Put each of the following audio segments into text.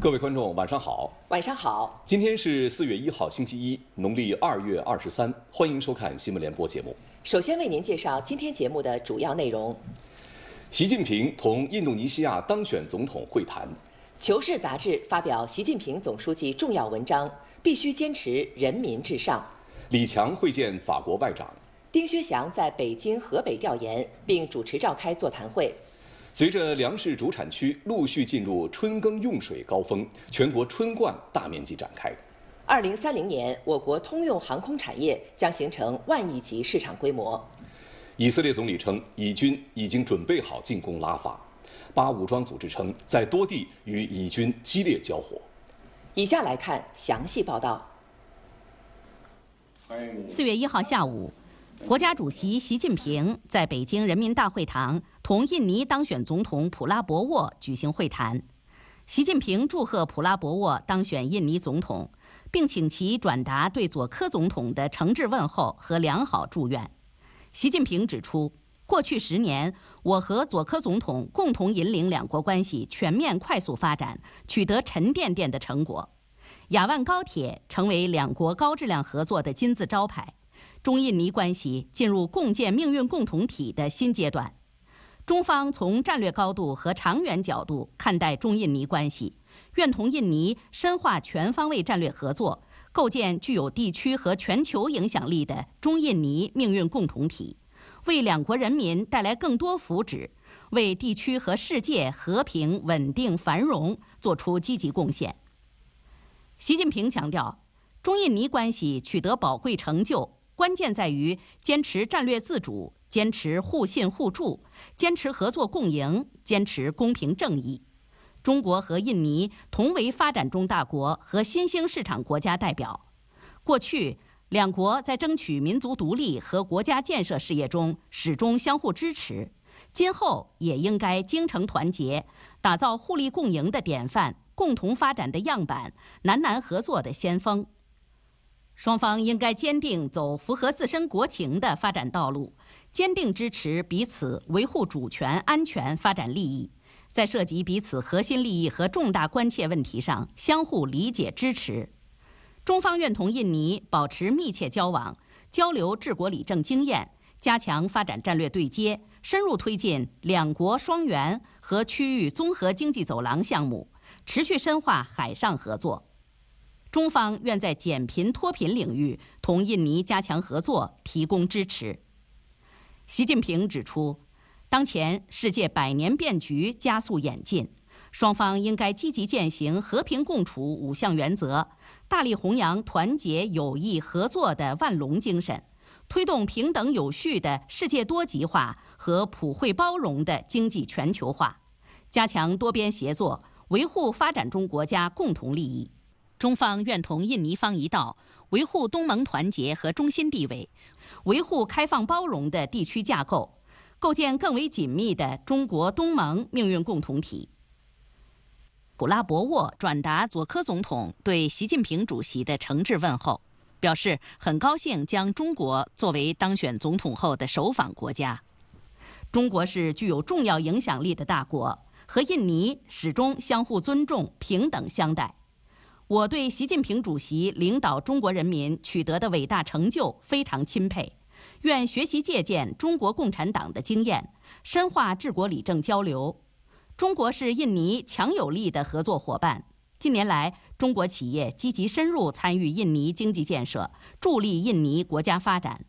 各位观众，晚上好。晚上好。今天是四月一号，星期一，农历二月二十三。欢迎收看新闻联播节目。首先为您介绍今天节目的主要内容：习近平同印度尼西亚当选总统会谈；《求是》杂志发表习近平总书记重要文章《必须坚持人民至上》；李强会见法国外长；丁薛祥在北京、河北调研并主持召开座谈会。随着粮食主产区陆续进入春耕用水高峰，全国春灌大面积展开。二零三零年，我国通用航空产业将形成万亿级市场规模。以色列总理称，以军已经准备好进攻拉法。巴武装组织称，在多地与以军激烈交火。以下来看详细报道。四月一号下午，国家主席习近平在北京人民大会堂。同印尼当选总统普拉博沃举行会谈，习近平祝贺普拉博沃当选印尼总统，并请其转达对佐科总统的诚挚问候和良好祝愿。习近平指出，过去十年，我和佐科总统共同引领两国关系全面快速发展，取得沉甸甸的成果。雅万高铁成为两国高质量合作的金字招牌，中印尼关系进入共建命运共同体的新阶段。中方从战略高度和长远角度看待中印尼关系，愿同印尼深化全方位战略合作，构建具有地区和全球影响力的中印尼命运共同体，为两国人民带来更多福祉，为地区和世界和平稳定繁荣作出积极贡献。习近平强调，中印尼关系取得宝贵成就，关键在于坚持战略自主。坚持互信互助，坚持合作共赢，坚持公平正义。中国和印尼同为发展中大国和新兴市场国家代表，过去两国在争取民族独立和国家建设事业中始终相互支持，今后也应该精诚团结，打造互利共赢的典范，共同发展的样板，南南合作的先锋。双方应该坚定走符合自身国情的发展道路。坚定支持彼此维护主权、安全、发展利益，在涉及彼此核心利益和重大关切问题上相互理解、支持。中方愿同印尼保持密切交往，交流治国理政经验，加强发展战略对接，深入推进两国双元和区域综合经济走廊项目，持续深化海上合作。中方愿在减贫脱贫领域同印尼加强合作，提供支持。习近平指出，当前世界百年变局加速演进，双方应该积极践行和平共处五项原则，大力弘扬团结、友谊、合作的万隆精神，推动平等有序的世界多极化和普惠包容的经济全球化，加强多边协作，维护发展中国家共同利益。中方愿同印尼方一道，维护东盟团结和中心地位。维护开放包容的地区架构，构建更为紧密的中国东盟命运共同体。普拉博沃转达佐科总统对习近平主席的诚挚问候，表示很高兴将中国作为当选总统后的首访国家。中国是具有重要影响力的大国，和印尼始终相互尊重、平等相待。我对习近平主席领导中国人民取得的伟大成就非常钦佩，愿学习借鉴中国共产党的经验，深化治国理政交流。中国是印尼强有力的合作伙伴。近年来，中国企业积极深入参与印尼经济建设，助力印尼国家发展。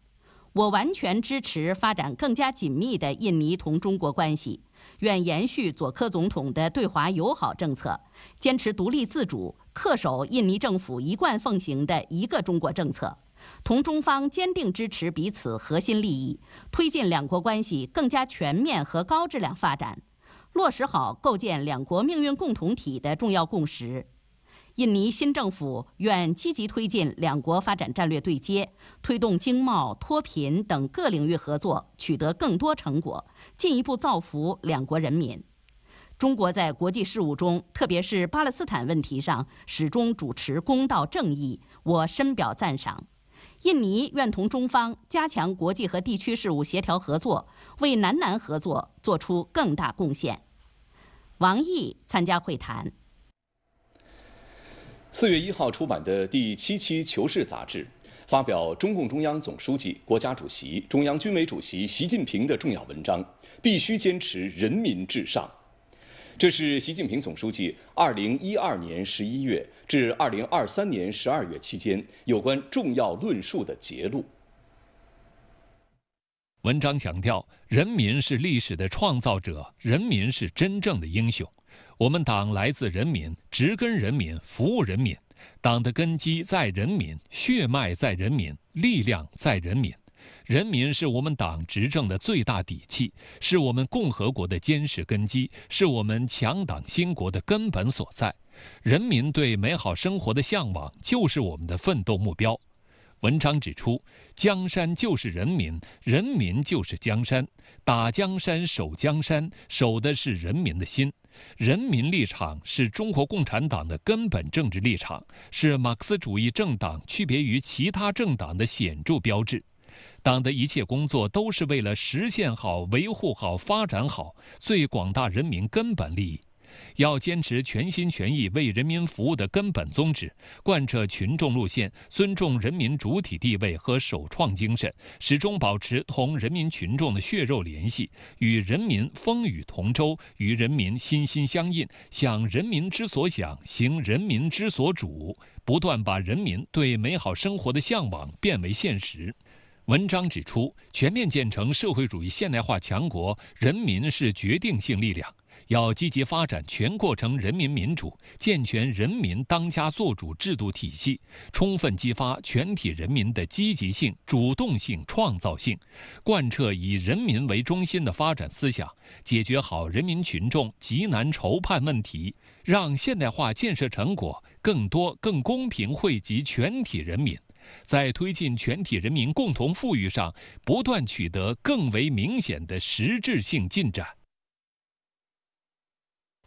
我完全支持发展更加紧密的印尼同中国关系。愿延续佐科总统的对华友好政策，坚持独立自主，恪守印尼政府一贯奉行的一个中国政策，同中方坚定支持彼此核心利益，推进两国关系更加全面和高质量发展，落实好构建两国命运共同体的重要共识。印尼新政府愿积极推进两国发展战略对接，推动经贸、脱贫等各领域合作取得更多成果，进一步造福两国人民。中国在国际事务中，特别是巴勒斯坦问题上，始终主持公道、正义，我深表赞赏。印尼愿同中方加强国际和地区事务协调合作，为南南合作作出更大贡献。王毅参加会谈。四月一号出版的第七期《求是》杂志，发表中共中央总书记、国家主席、中央军委主席习近平的重要文章《必须坚持人民至上》，这是习近平总书记二零一二年十一月至二零二三年十二月期间有关重要论述的结录。文章强调，人民是历史的创造者，人民是真正的英雄。我们党来自人民，植根人民，服务人民。党的根基在人民，血脉在人民，力量在人民。人民是我们党执政的最大底气，是我们共和国的坚实根基，是我们强党兴国的根本所在。人民对美好生活的向往，就是我们的奋斗目标。文章指出：“江山就是人民，人民就是江山。打江山、守江山，守的是人民的心。”人民立场是中国共产党的根本政治立场，是马克思主义政党区别于其他政党的显著标志。党的一切工作都是为了实现好、维护好、发展好最广大人民根本利益。要坚持全心全意为人民服务的根本宗旨，贯彻群众路线，尊重人民主体地位和首创精神，始终保持同人民群众的血肉联系，与人民风雨同舟，与人民心心相印，想人民之所想，行人民之所主，不断把人民对美好生活的向往变为现实。文章指出，全面建成社会主义现代化强国，人民是决定性力量。要积极发展全过程人民民主，健全人民当家作主制度体系，充分激发全体人民的积极性、主动性、创造性，贯彻以人民为中心的发展思想，解决好人民群众急难愁盼问题，让现代化建设成果更多、更公平惠及全体人民，在推进全体人民共同富裕上不断取得更为明显的实质性进展。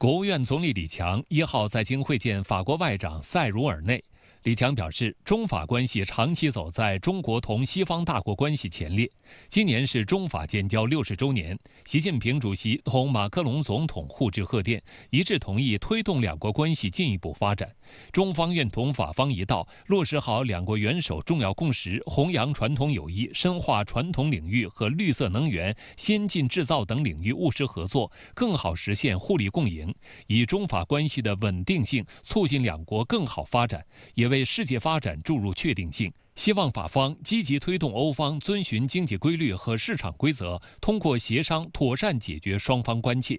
国务院总理李强一号在京会见法国外长塞茹尔内。李强表示，中法关系长期走在中国同西方大国关系前列。今年是中法建交六十周年，习近平主席同马克龙总统互致贺电，一致同意推动两国关系进一步发展。中方愿同法方一道，落实好两国元首重要共识，弘扬传统友谊，深化传统领域和绿色能源、先进制造等领域务实合作，更好实现互利共赢，以中法关系的稳定性促进两国更好发展，也为。为世界发展注入确定性。希望法方积极推动欧方遵循经济规律和市场规则，通过协商妥善解决双方关切。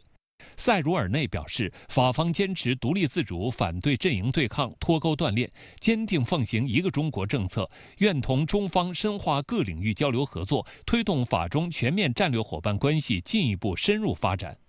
塞茹尔内表示，法方坚持独立自主，反对阵营对抗、脱钩断炼，坚定奉行一个中国政策，愿同中方深化各领域交流合作，推动法中全面战略伙伴关系进一步深入发展。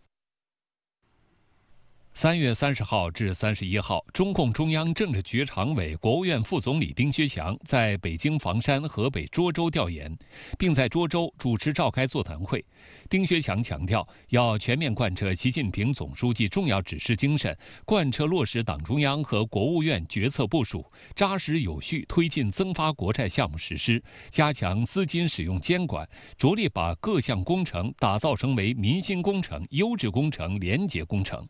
三月三十号至三十一号，中共中央政治局常委、国务院副总理丁薛强在北京房山、河北涿州调研，并在涿州主持召开座谈会。丁薛强强调，要全面贯彻习近平总书记重要指示精神，贯彻落实党中央和国务院决策部署，扎实有序推进增发国债项目实施，加强资金使用监管，着力把各项工程打造成为民心工程、优质工程、廉洁工程。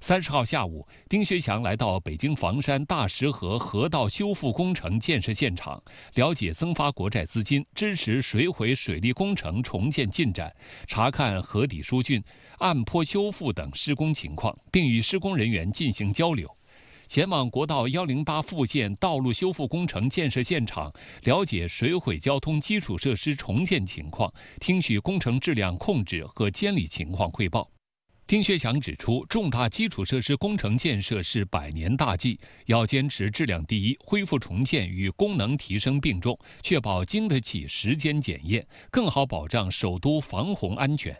三十号下午，丁学祥来到北京房山大石河河道修复工程建设现场，了解增发国债资金支持水毁水利工程重建进展，查看河底疏浚、岸坡修复等施工情况，并与施工人员进行交流。前往国道幺零八复线道路修复工程建设现场，了解水毁交通基础设施重建情况，听取工程质量控制和监理情况汇报。丁薛祥指出，重大基础设施工程建设是百年大计，要坚持质量第一，恢复重建与功能提升并重，确保经得起时间检验，更好保障首都防洪安全。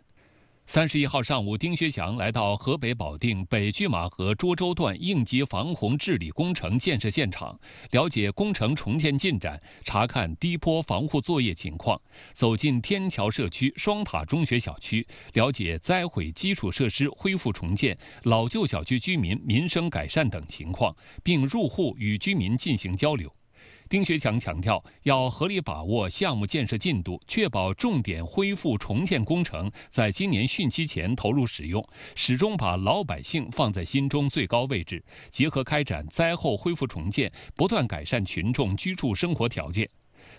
三十一号上午，丁薛祥来到河北保定北拒马河涿州段应急防洪治理工程建设现场，了解工程重建进展，查看堤坡防护作业情况，走进天桥社区双塔中学小区，了解灾毁基础设施恢复重建、老旧小区居民民生改善等情况，并入户与居民进行交流。丁学强强调，要合理把握项目建设进度，确保重点恢复重建工程在今年汛期前投入使用。始终把老百姓放在心中最高位置，结合开展灾后恢复重建，不断改善群众居住生活条件。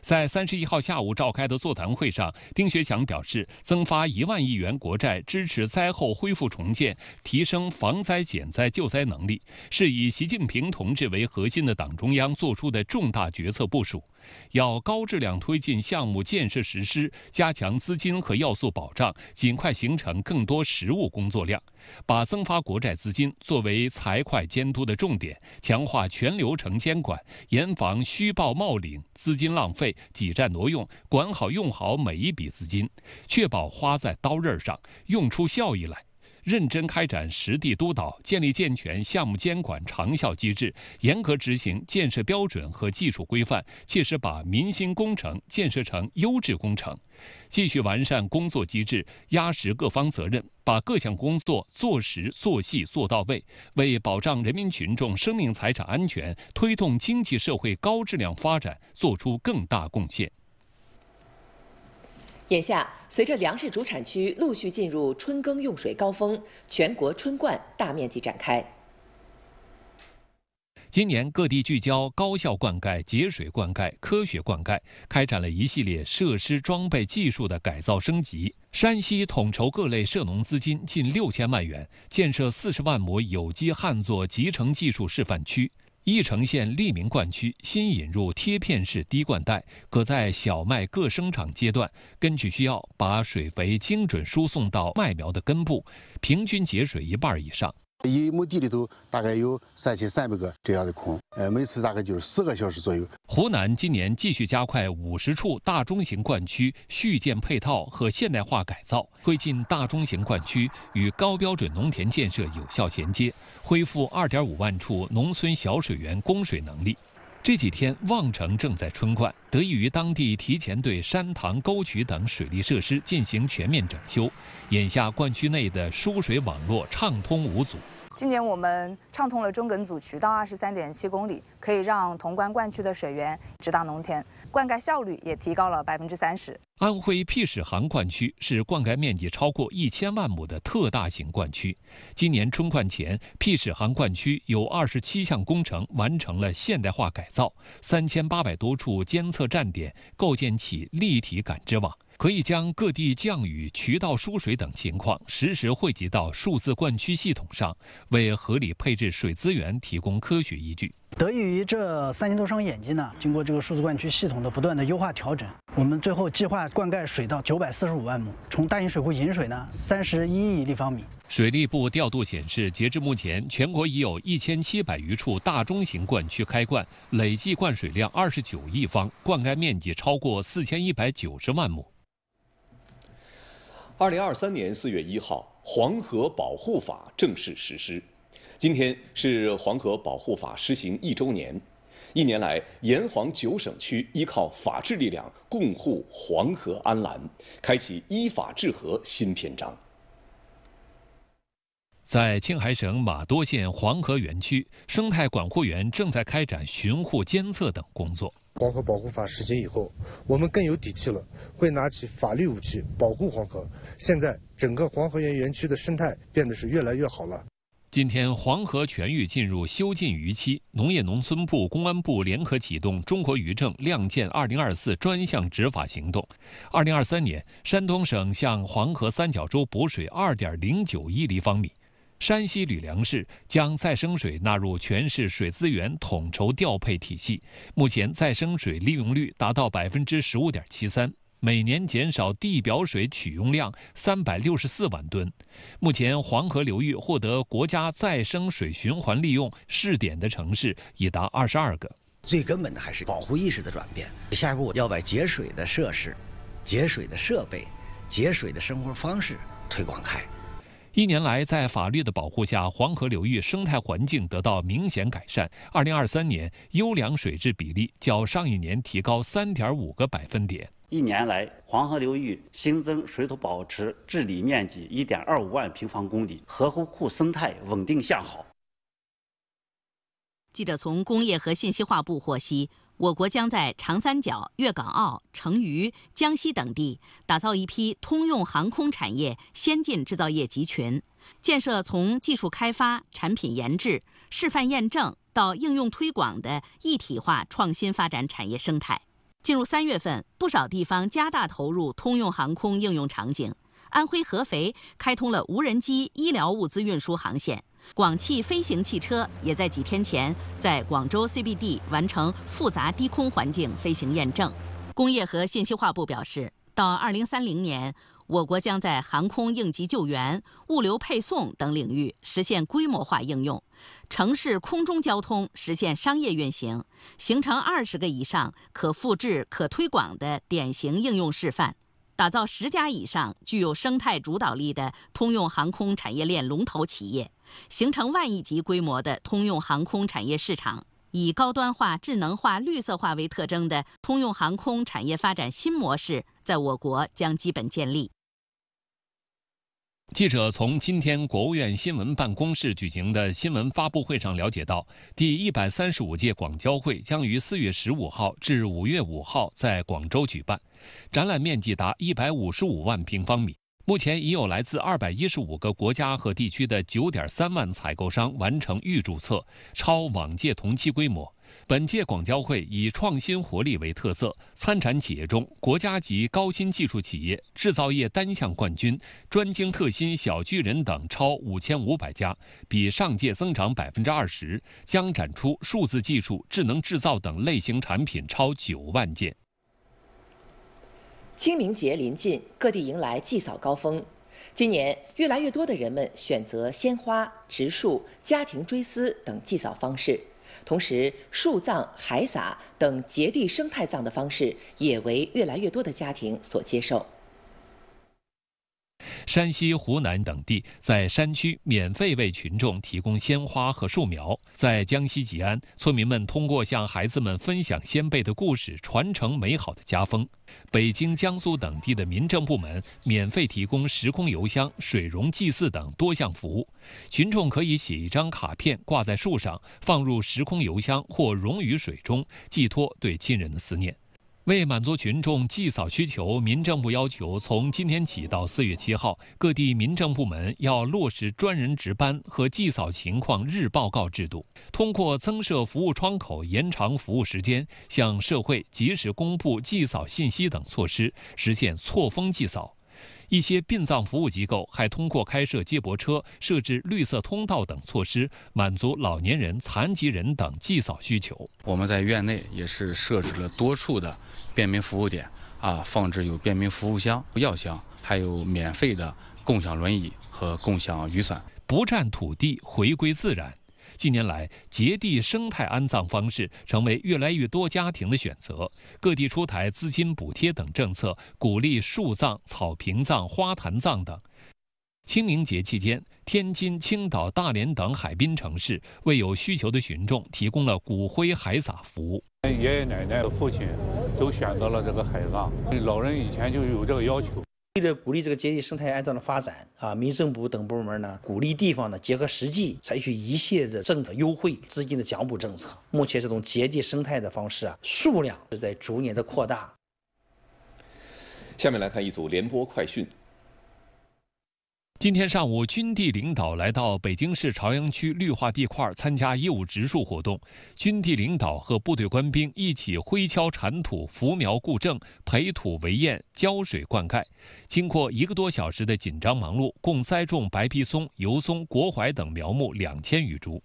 在三十一号下午召开的座谈会上，丁学强表示，增发一万亿元国债支持灾后恢复重建、提升防灾减灾救灾能力，是以习近平同志为核心的党中央作出的重大决策部署。要高质量推进项目建设实施，加强资金和要素保障，尽快形成更多实物工作量。把增发国债资金作为财会监督的重点，强化全流程监管，严防虚报冒领、资金浪费。挤占挪用，管好用好每一笔资金，确保花在刀刃上，用出效益来。认真开展实地督导，建立健全项目监管长效机制，严格执行建设标准和技术规范，切实把民心工程建设成优质工程。继续完善工作机制，压实各方责任，把各项工作做实、做细、做到位，为保障人民群众生命财产安全，推动经济社会高质量发展做出更大贡献。眼下，随着粮食主产区陆续进入春耕用水高峰，全国春灌大面积展开。今年，各地聚焦高效灌溉、节水灌溉、科学灌溉，开展了一系列设施装备技术的改造升级。山西统筹各类涉农资金近六千万元，建设四十万亩有机旱作集成技术示范区。义城县利民灌区新引入贴片式滴灌带，可在小麦各生长阶段，根据需要把水肥精准输送到麦苗的根部，平均节水一半以上。一亩地里头大概有三千三百个这样的孔，呃，每次大概就是四个小时左右。湖南今年继续加快五十处大中型灌区续建配套和现代化改造，推进大中型灌区与高标准农田建设有效衔接，恢复二点五万处农村小水源供水能力。这几天，望城正在春灌，得益于当地提前对山塘、沟渠等水利设施进行全面整修，眼下灌区内的输水网络畅通无阻。今年我们畅通了中梗阻渠道二十三点七公里，可以让潼关灌区的水源直达农田，灌溉效率也提高了百分之三十。安徽辟史杭灌区是灌溉面积超过一千万亩的特大型灌区。今年春灌前，辟史杭灌区有二十七项工程完成了现代化改造，三千八百多处监测站点构建起立体感知网。可以将各地降雨、渠道输水等情况实时汇集到数字灌区系统上，为合理配置水资源提供科学依据。得益于这三千多双眼睛呢，经过这个数字灌区系统的不断的优化调整，我们最后计划灌溉水稻九百四十五万亩，从大型水库引水呢三十一亿立方米。水利部调度显示，截至目前，全国已有一千七百余处大中型灌区开灌，累计灌水量二十九亿方，灌溉面积超过四千一百九十万亩。二零二三年四月一号，《黄河保护法》正式实施。今天是《黄河保护法》施行一周年。一年来，沿黄九省区依靠法治力量共护黄河安澜，开启依法治河新篇章。在青海省玛多县黄河园区，生态管护员正在开展巡护、监测等工作。黄河保护法实行以后，我们更有底气了，会拿起法律武器保护黄河。现在整个黄河源园区的生态变得是越来越好了。今天黄河全域进入修禁渔期，农业农村部、公安部联合启动“中国渔政亮剑二零二四”专项执法行动。二零二三年，山东省向黄河三角洲补水二点零九亿立方米。山西吕梁市将再生水纳入全市水资源统筹调配体系，目前再生水利用率达到百分之十五点七三，每年减少地表水取用量三百六十四万吨。目前，黄河流域获得国家再生水循环利用试点的城市已达二十二个。最根本的还是保护意识的转变。下一步我要把节水的设施、节水的设备、节水的生活方式推广开。一年来，在法律的保护下，黄河流域生态环境得到明显改善。二零二三年优良水质比例较上一年提高三点五个百分点。一年来，黄河流域新增水土保持治理面积一点二五万平方公里，河湖库生态稳定向好。记者从工业和信息化部获悉。我国将在长三角、粤港澳、成渝、江西等地打造一批通用航空产业先进制造业集群，建设从技术开发、产品研制、示范验证到应用推广的一体化创新发展产业生态。进入三月份，不少地方加大投入通用航空应用场景。安徽合肥开通了无人机医疗物资运输航线。广汽飞行汽车也在几天前在广州 CBD 完成复杂低空环境飞行验证。工业和信息化部表示，到2030年，我国将在航空应急救援、物流配送等领域实现规模化应用，城市空中交通实现商业运行，形成二十个以上可复制、可推广的典型应用示范，打造十家以上具有生态主导力的通用航空产业链龙头企业。形成万亿级规模的通用航空产业市场，以高端化、智能化、绿色化为特征的通用航空产业发展新模式，在我国将基本建立。记者从今天国务院新闻办公室举行的新闻发布会上了解到，第一百三十五届广交会将于四月十五号至五月五号在广州举办，展览面积达一百五十五万平方米。目前已有来自二百一十五个国家和地区的九点三万采购商完成预注册，超往届同期规模。本届广交会以创新活力为特色，参展企业中国家级高新技术企业、制造业单项冠军、专精特新小巨人等超五千五百家，比上届增长百分之二十。将展出数字技术、智能制造等类型产品超九万件。清明节临近，各地迎来祭扫高峰。今年，越来越多的人们选择鲜花、植树、家庭追思等祭扫方式，同时树葬、海撒等节地生态葬的方式也为越来越多的家庭所接受。山西、湖南等地在山区免费为群众提供鲜花和树苗；在江西吉安，村民们通过向孩子们分享先辈的故事，传承美好的家风；北京、江苏等地的民政部门免费提供时空邮箱、水溶祭祀等多项服务，群众可以写一张卡片挂在树上，放入时空邮箱或溶于水中，寄托对亲人的思念。为满足群众祭扫需求，民政部要求从今天起到四月七号，各地民政部门要落实专人值班和祭扫情况日报告制度，通过增设服务窗口、延长服务时间、向社会及时公布祭扫信息等措施，实现错峰祭扫。一些殡葬服务机构还通过开设接驳车、设置绿色通道等措施，满足老年人、残疾人等祭扫需求。我们在院内也是设置了多处的便民服务点，啊，放置有便民服务箱、药箱，还有免费的共享轮椅和共享雨伞，不占土地，回归自然。近年来，节地生态安葬方式成为越来越多家庭的选择。各地出台资金补贴等政策，鼓励树葬、草坪葬、花坛葬等。清明节期间，天津、青岛、大连等海滨城市为有需求的群众提供了骨灰海撒服务。爷爷奶奶、父亲都选择了这个海葬，老人以前就有这个要求。为了鼓励这个节地生态安葬的发展啊，民政部等部门呢鼓励地方呢结合实际，采取一系列的政策优惠、资金的奖补政策。目前这种节地生态的方式啊，数量是在逐年的扩大。下面来看一组联播快讯。今天上午，军地领导来到北京市朝阳区绿化地块参加义务植树活动。军地领导和部队官兵一起挥锹铲土、扶苗固正、培土围堰、浇水灌溉。经过一个多小时的紧张忙碌，共栽种白皮松、油松、国槐等苗木两千余株。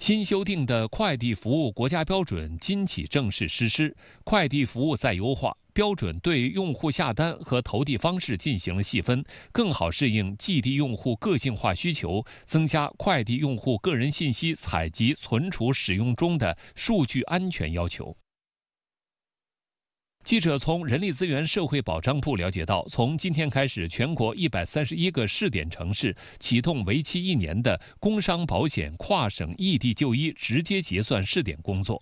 新修订的快递服务国家标准今起正式实施，快递服务再优化。标准对用户下单和投递方式进行了细分，更好适应寄递用户个性化需求，增加快递用户个人信息采集、存储、使用中的数据安全要求。记者从人力资源社会保障部了解到，从今天开始，全国一百三十一个试点城市启动为期一年的工伤保险跨省异地就医直接结算试点工作。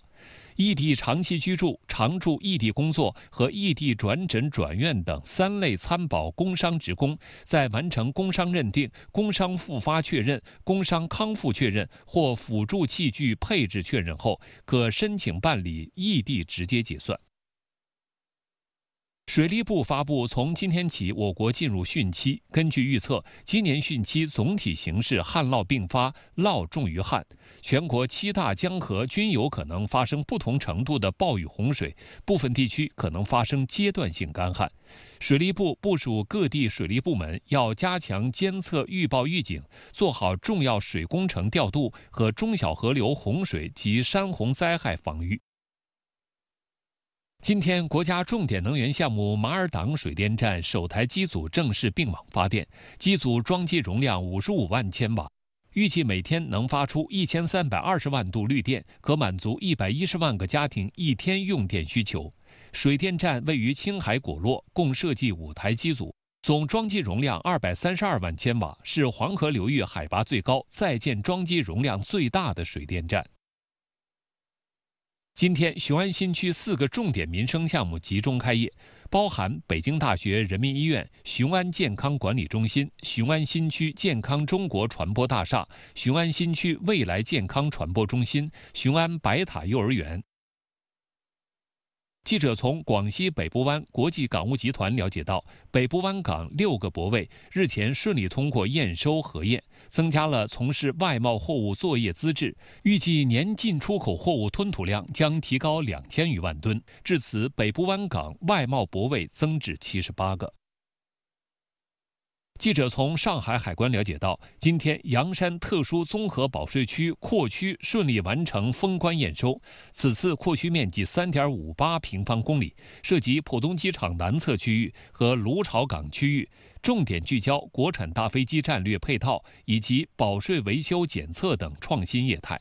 异地长期居住、常住异地工作和异地转诊转院等三类参保工伤职工，在完成工伤认定、工伤复发确认、工伤康复确认或辅助器具配置确认后，可申请办理异地直接结算。水利部发布，从今天起，我国进入汛期。根据预测，今年汛期总体形势旱涝并发，涝重于旱，全国七大江河均有可能发生不同程度的暴雨洪水，部分地区可能发生阶段性干旱。水利部部署各地水利部门要加强监测、预报、预警，做好重要水工程调度和中小河流洪水及山洪灾害防御。今天，国家重点能源项目马尔党水电站首台机组正式并网发电，机组装机容量55万千瓦，预计每天能发出1320万度绿电，可满足110万个家庭一天用电需求。水电站位于青海果洛，共设计五台机组，总装机容量232万千瓦，是黄河流域海拔最高、在建装机容量最大的水电站。今天，雄安新区四个重点民生项目集中开业，包含北京大学人民医院、雄安健康管理中心、雄安新区健康中国传播大厦、雄安新区未来健康传播中心、雄安白塔幼儿园。记者从广西北部湾国际港务集团了解到，北部湾港六个泊位日前顺利通过验收核验。增加了从事外贸货物作业资质，预计年进出口货物吞吐量将提高两千余万吨。至此，北部湾港外贸泊位增至七十八个。记者从上海海关了解到，今天洋山特殊综合保税区扩区顺利完成封关验收。此次扩区面积3.58平方公里，涉及浦东机场南侧区域和芦潮港区域，重点聚焦国产大飞机战略配套以及保税维修检测等创新业态。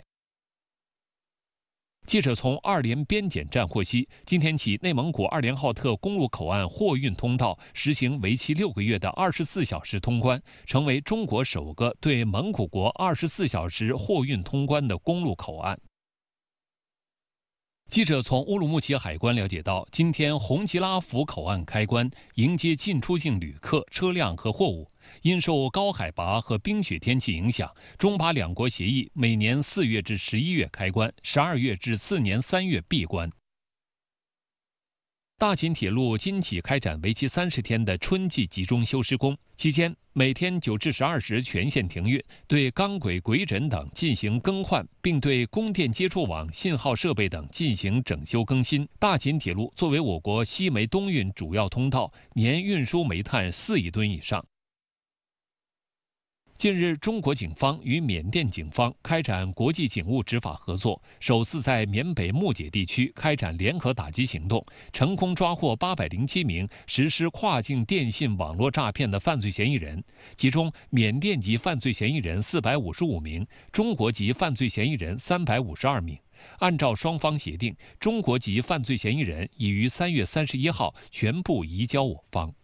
记者从二连边检站获悉，今天起，内蒙古二连浩特公路口岸货运通道实行为期六个月的二十四小时通关，成为中国首个对蒙古国二十四小时货运通关的公路口岸。记者从乌鲁木齐海关了解到，今天红吉拉甫口岸开关，迎接进出境旅客、车辆和货物。因受高海拔和冰雪天气影响，中巴两国协议每年四月至十一月开关，十二月至次年三月闭关。大秦铁路今起开展为期三十天的春季集中修施工，期间每天九至十二时全线停运，对钢轨、轨枕等进行更换，并对供电接触网、信号设备等进行整修更新。大秦铁路作为我国西煤东运主要通道，年运输煤炭四亿吨以上。近日，中国警方与缅甸警方开展国际警务执法合作，首次在缅北木姐地区开展联合打击行动，成功抓获八百零七名实施跨境电信网络诈骗的犯罪嫌疑人，其中缅甸籍犯罪嫌疑人四百五十五名，中国籍犯罪嫌疑人三百五十二名。按照双方协定，中国籍犯罪嫌疑人已于三月三十一号全部移交我方。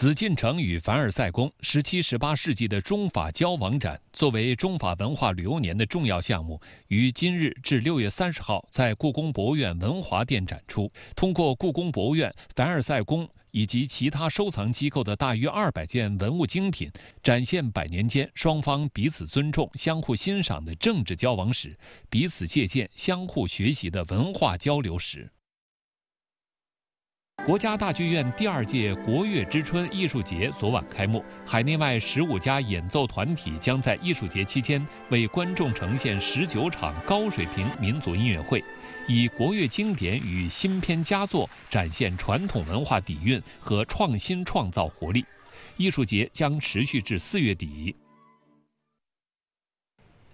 紫禁城与凡尔赛宫：十七、十八世纪的中法交往展，作为中法文化旅游年的重要项目，于今日至六月三十号在故宫博物院文华殿展出。通过故宫博物院、凡尔赛宫以及其他收藏机构的大约二百件文物精品，展现百年间双方彼此尊重、相互欣赏的政治交往史，彼此借鉴、相互学习的文化交流史。国家大剧院第二届国乐之春艺术节昨晚开幕，海内外十五家演奏团体将在艺术节期间为观众呈现十九场高水平民族音乐会，以国乐经典与新篇佳作展现传统文化底蕴和创新创造活力。艺术节将持续至四月底。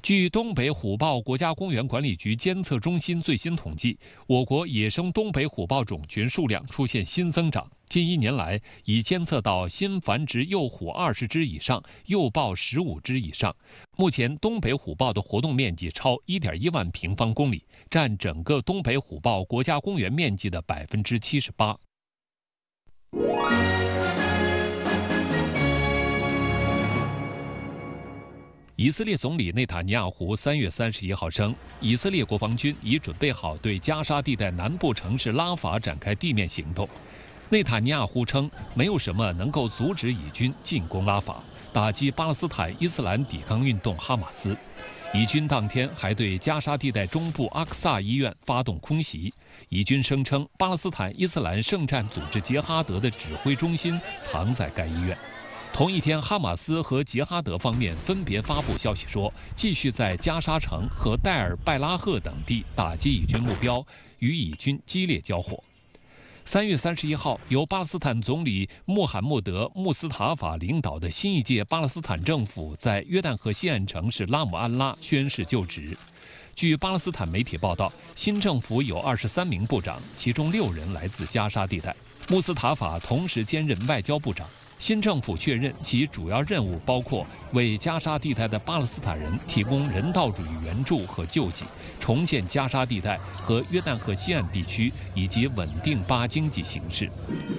据东北虎豹国家公园管理局监测中心最新统计，我国野生东北虎豹种群数量出现新增长。近一年来，已监测到新繁殖幼虎二十只以上，幼豹十五只以上。目前，东北虎豹的活动面积超一点一万平方公里，占整个东北虎豹国家公园面积的百分之七十八。以色列总理内塔尼亚胡三月三十一号称，以色列国防军已准备好对加沙地带南部城市拉法展开地面行动。内塔尼亚胡称，没有什么能够阻止以军进攻拉法，打击巴勒斯坦伊斯兰抵抗运动哈马斯。以军当天还对加沙地带中部阿克萨医院发动空袭。以军声称，巴勒斯坦伊斯兰圣战组织杰哈德的指挥中心藏在该医院。同一天，哈马斯和杰哈德方面分别发布消息说，继续在加沙城和戴尔拜拉赫等地打击以军目标，与以军激烈交火。三月三十一号，由巴勒斯坦总理穆罕默德·穆斯塔法领导的新一届巴勒斯坦政府在约旦河西岸城市拉姆安拉宣誓就职。据巴勒斯坦媒体报道，新政府有二十三名部长，其中六人来自加沙地带。穆斯塔法同时兼任外交部长。新政府确认，其主要任务包括为加沙地带的巴勒斯坦人提供人道主义援助和救济，重建加沙地带和约旦河西岸地区，以及稳定巴经济形势。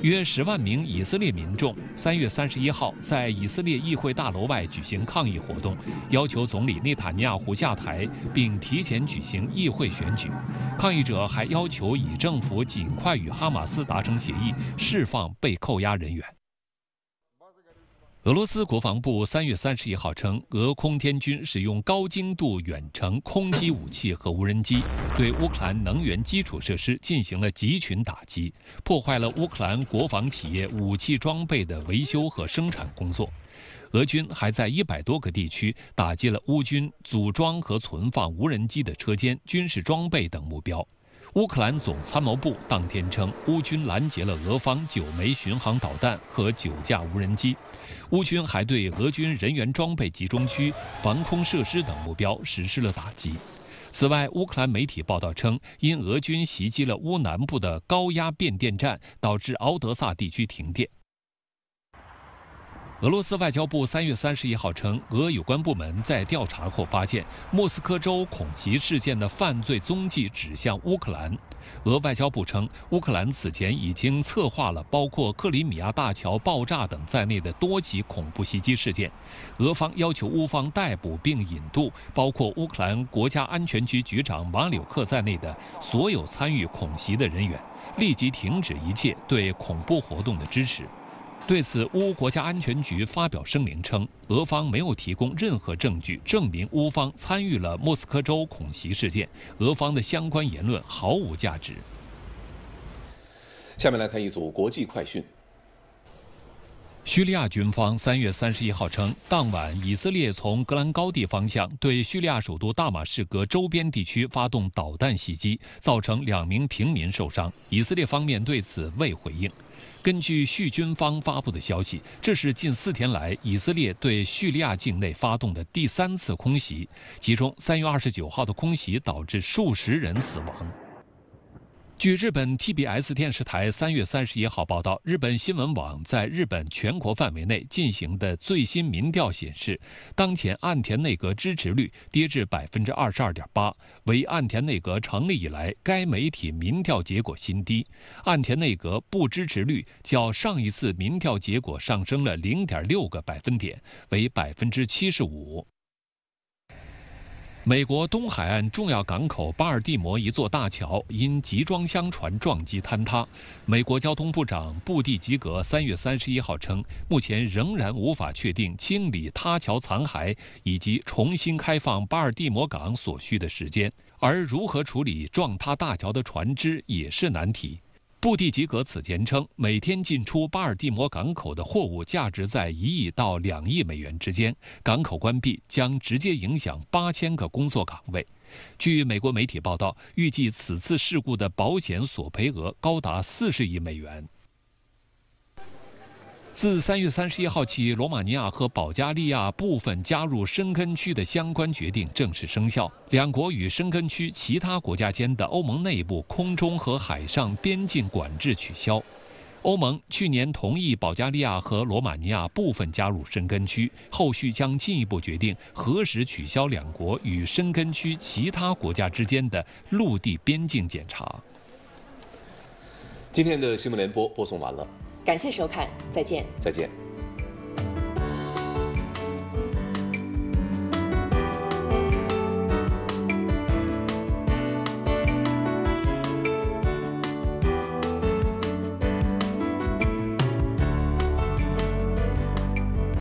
约十万名以色列民众三月三十一号在以色列议会大楼外举行抗议活动，要求总理内塔尼亚胡下台，并提前举行议会选举。抗议者还要求以政府尽快与哈马斯达成协议，释放被扣押人员。俄罗斯国防部三月三十一号称，俄空天军使用高精度远程空基武器和无人机，对乌克兰能源基础设施进行了集群打击，破坏了乌克兰国防企业武器装备的维修和生产工作。俄军还在一百多个地区打击了乌军组装和存放无人机的车间、军事装备等目标。乌克兰总参谋部当天称，乌军拦截了俄方九枚巡航导弹和九架无人机。乌军还对俄军人员装备集中区、防空设施等目标实施了打击。此外，乌克兰媒体报道称，因俄军袭击了乌南部的高压变电站，导致敖德萨地区停电。俄罗斯外交部三月三十一号称，俄有关部门在调查后发现，莫斯科州恐袭事件的犯罪踪迹指向乌克兰。俄外交部称，乌克兰此前已经策划了包括克里米亚大桥爆炸等在内的多起恐怖袭击事件。俄方要求乌方逮捕并引渡包括乌克兰国家安全局局长马柳克在内的所有参与恐袭的人员，立即停止一切对恐怖活动的支持。对此，乌国家安全局发表声明称，俄方没有提供任何证据证明乌方参与了莫斯科州恐袭事件，俄方的相关言论毫无价值。下面来看一组国际快讯。叙利亚军方三月三十一号称，当晚以色列从格兰高地方向对叙利亚首都大马士革周边地区发动导弹袭击，造成两名平民受伤。以色列方面对此未回应。根据叙军方发布的消息，这是近四天来以色列对叙利亚境内发动的第三次空袭，其中三月二十九号的空袭导致数十人死亡。据日本 TBS 电视台三月三十一号报道，日本新闻网在日本全国范围内进行的最新民调显示，当前岸田内阁支持率跌至百分之二十二点八，为岸田内阁成立以来该媒体民调结果新低。岸田内阁不支持率较上一次民调结果上升了零点六个百分点，为百分之七十五。美国东海岸重要港口巴尔的摩一座大桥因集装箱船撞击坍塌。美国交通部长布蒂吉格三月三十一号称，目前仍然无法确定清理塌桥残骸以及重新开放巴尔的摩港所需的时间，而如何处理撞塌大桥的船只也是难题。布蒂吉格此前称，每天进出巴尔的摩港口的货物价值在一亿到两亿美元之间。港口关闭将直接影响八千个工作岗位。据美国媒体报道，预计此次事故的保险索赔额高达四十亿美元。自三月三十一号起，罗马尼亚和保加利亚部分加入申根区的相关决定正式生效。两国与申根区其他国家间的欧盟内部空中和海上边境管制取消。欧盟去年同意保加利亚和罗马尼亚部分加入申根区，后续将进一步决定何时取消两国与申根区其他国家之间的陆地边境检查。今天的新闻联播播送完了。感谢收看，再见。再见。